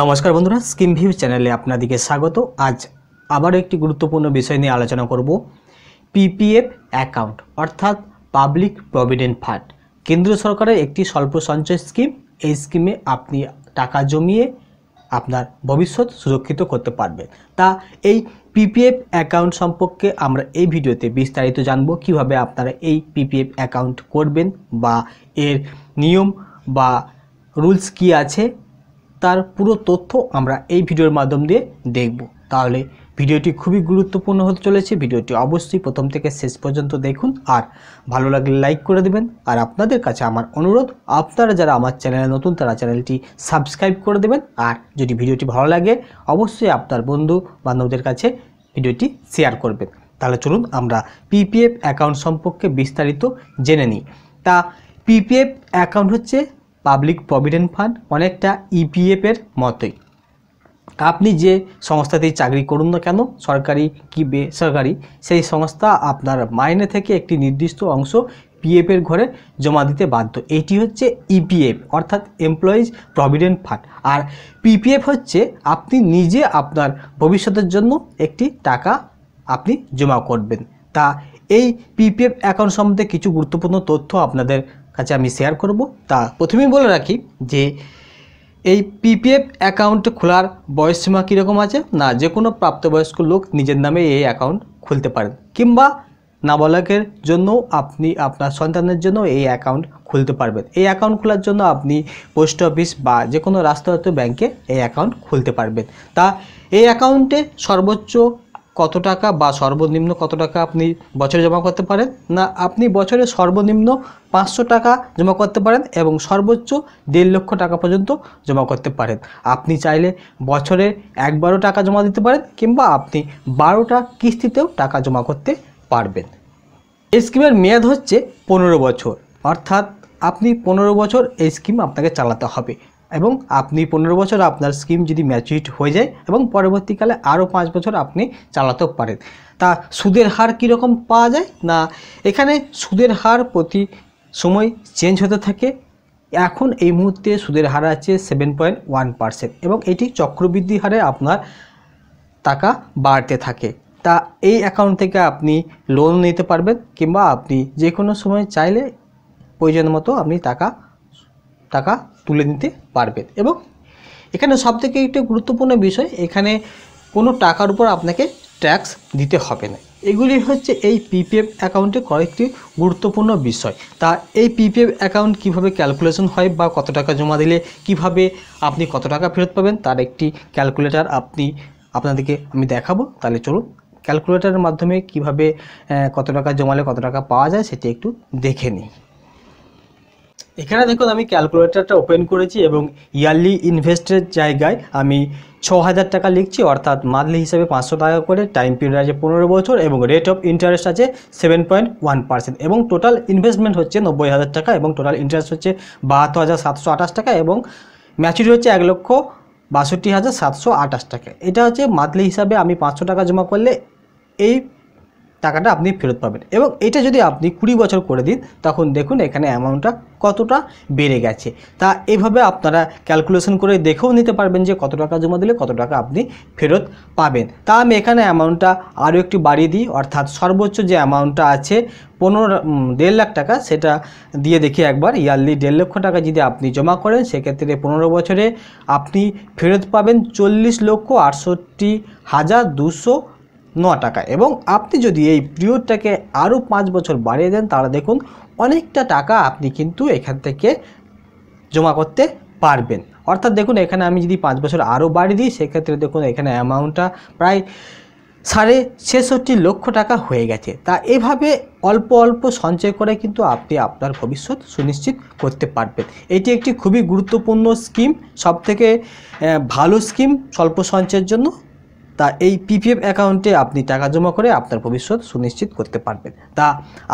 নমস্কার বন্ধুরা scheme view চ্যানেলে আপনাদেরকে স্বাগত আজ আবারও একটি গুরুত্বপূর্ণ বিষয় নিয়ে আলোচনা করব পিপিএফ অ্যাকাউন্ট অর্থাৎ পাবলিক প্রভিডেন্ট ফান্ড কেন্দ্র সরকারের একটি স্বল্প সঞ্চয় স্কিম এই স্কিমে আপনি টাকা জমিয়ে আপনার ভবিষ্যৎ সুরক্ষিত করতে পারবেন তা এই পিপিএফ অ্যাকাউন্ট সম্পর্কে আমরা এই ভিডিওতে বিস্তারিত জানব কিভাবে আপনারা এই পিপিএফ অ্যাকাউন্ট করবেন বা এর নিয়ম বা রুলস কি আছে তার পুরো তথ্য আমরা এই ভিডিওর মাধ্যম দিয়ে দেখব তাহলে ভিডিওটি খুবই গুরুত্বপূর্ণ হতে চলেছে ভিডিওটি অবশ্যই প্রথম থেকে শেষ পর্যন্ত দেখুন আর ভালো লাগলে লাইক করে দেবেন আর আপনাদের কাছে আমার অনুরোধ আপনারা যারা আমার চ্যানেলে নতুন তারা চ্যানেলটি সাবস্ক্রাইব করে দেবেন আর যদি ভিডিওটি ভালো লাগে অবশ্যই আপনার বন্ধু বান্ধবদের কাছে ভিডিওটি শেয়ার করবেন তাহলে চলুন আমরা পিপিএফ অ্যাকাউন্ট সম্পর্কে বিস্তারিত জেনে নিই তা পিপিএফ অ্যাকাউন্ট হচ্ছে পাবলিক প্রভিডেন্ট ফান্ড অনেকটা ইপিএফের e মতোই আপনি যে সংস্থাতেই চাকরি করুন না কেন সরকারি কি বেসরকারি সেই সংস্থা আপনার মাইনে থেকে একটি নির্দিষ্ট অংশ পিএফের ঘরে জমা দিতে বাধ্য এটি হচ্ছে ইপিএফ e অর্থাৎ এমপ্লয়িজ প্রভিডেন্ট ফান্ড আর পিপিএফ হচ্ছে আপনি নিজে আপনার ভবিষ্যতের জন্য একটি টাকা আপনি জমা করবেন তা এই পিপিএফ অ্যাকাউন্ট সম্বন্ধে কিছু গুরুত্বপূর্ণ তথ্য আপনাদের কাছে আমি শেয়ার করব তা প্রথমেই বলে রাখি যে এই পিপিএফ অ্যাকাউন্ট খোলার বয়সসীমা কীরকম আছে না যে কোনো প্রাপ্তবয়স্ক লোক নিজের নামে এই অ্যাকাউন্ট খুলতে পারেন কিংবা নাবালকের জন্য আপনি আপনার সন্তানের জন্য এই অ্যাকাউন্ট খুলতে পারবেন এই অ্যাকাউন্ট খোলার জন্য আপনি পোস্ট অফিস বা যে কোনো রাষ্ট্রায়ত্ত ব্যাংকে এই অ্যাকাউন্ট খুলতে পারবেন তা এই অ্যাকাউন্টে সর্বোচ্চ কত টাকা বা সর্বনিম্ন কত টাকা আপনি বছরে জমা করতে পারেন না আপনি বছরে সর্বনিম্ন পাঁচশো টাকা জমা করতে পারেন এবং সর্বোচ্চ দেড় লক্ষ টাকা পর্যন্ত জমা করতে পারেন আপনি চাইলে বছরে একবারও টাকা জমা দিতে পারেন কিংবা আপনি বারোটা কিস্তিতেও টাকা জমা করতে পারবেন এই স্কিমের মেয়াদ হচ্ছে পনেরো বছর অর্থাৎ আপনি পনেরো বছর এই স্কিম আপনাকে চালাতে হবে এবং আপনি পনেরো বছর আপনার স্কিম যদি ম্যাচুরিট হয়ে যায় এবং পরবর্তীকালে আরও পাঁচ বছর আপনি চালাতেও পারেন তা সুদের হার কীরকম পাওয়া যায় না এখানে সুদের হার প্রতি সময় চেঞ্জ হতে থাকে এখন এই মুহূর্তে সুদের হার আছে সেভেন পয়েন্ট ওয়ান পার্সেন্ট এবং এটি চক্রবৃদ্ধি হারে আপনার টাকা বাড়তে থাকে তা এই অ্যাকাউন্ট থেকে আপনি লোন নিতে পারবেন কিংবা আপনি যে কোনো সময় চাইলে প্রয়োজন মতো আপনি টাকা টাকা তুলে নিতে পারবেন এবং এখানে সবথেকে একটি গুরুত্বপূর্ণ বিষয় এখানে কোনো টাকার উপর আপনাকে ট্যাক্স দিতে হবে না এগুলি হচ্ছে এই পিপিএফ অ্যাকাউন্টে কয়েকটি গুরুত্বপূর্ণ বিষয় তা এই পিপিএফ অ্যাকাউন্ট কিভাবে ক্যালকুলেশন হয় বা কত টাকা জমা দিলে কিভাবে আপনি কত টাকা ফেরত পাবেন তার একটি ক্যালকুলেটার আপনি আপনাদেরকে আমি দেখাবো তাহলে চলুন ক্যালকুলেটারের মাধ্যমে কিভাবে কত টাকা জমালে কত টাকা পাওয়া যায় সেটি একটু দেখে নিই এখানে দেখুন আমি ক্যালকুলেটারটা ওপেন করেছি এবং ইয়ারলি ইনভেস্টের জায়গায় আমি ছ হাজার টাকা লিখছি অর্থাৎ মান্থলি হিসাবে পাঁচশো টাকা করে টাইম পিরিয়ড আছে পনেরো বছর এবং রেট অফ ইন্টারেস্ট আছে সেভেন পয়েন্ট ওয়ান পার্সেন্ট এবং টোটাল ইনভেস্টমেন্ট হচ্ছে নব্বই হাজার টাকা এবং টোটাল ইন্টারেস্ট হচ্ছে বাহাত্তর হাজার সাতশো আঠাশ টাকা এবং ম্যাচুরি হচ্ছে এক লক্ষ বাষট্টি হাজার সাতশো আঠাশ টাকা এটা হচ্ছে মান্থলি হিসাবে আমি পাঁচশো টাকা জমা করলে এই টাকাটা আপনি ফেরত পাবেন এবং এটা যদি আপনি কুড়ি বছর করে দিন তখন দেখুন এখানে অ্যামাউন্টটা কতটা বেড়ে গেছে তা এভাবে আপনারা ক্যালকুলেশন করে দেখেও নিতে পারবেন যে কত টাকা জমা দিলে কত টাকা আপনি ফেরত পাবেন তা আমি এখানে অ্যামাউন্টটা আরও একটু বাড়িয়ে দিই অর্থাৎ সর্বোচ্চ যে অ্যামাউন্টটা আছে পনেরো দেড় লাখ টাকা সেটা দিয়ে দেখি একবার ইয়ারলি দেড় লক্ষ টাকা যদি আপনি জমা করেন সেক্ষেত্রে পনেরো বছরে আপনি ফেরত পাবেন চল্লিশ লক্ষ আটষট্টি হাজার দুশো ন টাকা এবং আপনি যদি এই পিরিয়ডটাকে আরও পাঁচ বছর বাড়িয়ে দেন তাহলে দেখুন অনেকটা টাকা আপনি কিন্তু এখান থেকে জমা করতে পারবেন অর্থাৎ দেখুন এখানে আমি যদি পাঁচ বছর আরও বাড়িয়ে দিই সেক্ষেত্রে দেখুন এখানে অ্যামাউন্টটা প্রায় সাড়ে ছেষট্টি লক্ষ টাকা হয়ে গেছে তা এভাবে অল্প অল্প সঞ্চয় করে কিন্তু আপনি আপনার ভবিষ্যৎ সুনিশ্চিত করতে পারবেন এটি একটি খুবই গুরুত্বপূর্ণ স্কিম সবথেকে ভালো স্কিম স্বল্প সঞ্চয়ের জন্য তা এই পিপিএফ অ্যাকাউন্টে আপনি টাকা জমা করে আপনার ভবিষ্যৎ সুনিশ্চিত করতে পারবেন তা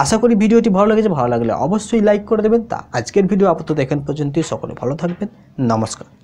আশা করি ভিডিওটি ভালো লেগেছে ভালো লাগলে অবশ্যই লাইক করে দেবেন তা আজকের ভিডিও আপাতত এখান পর্যন্তই সকলে ভালো থাকবেন নমস্কার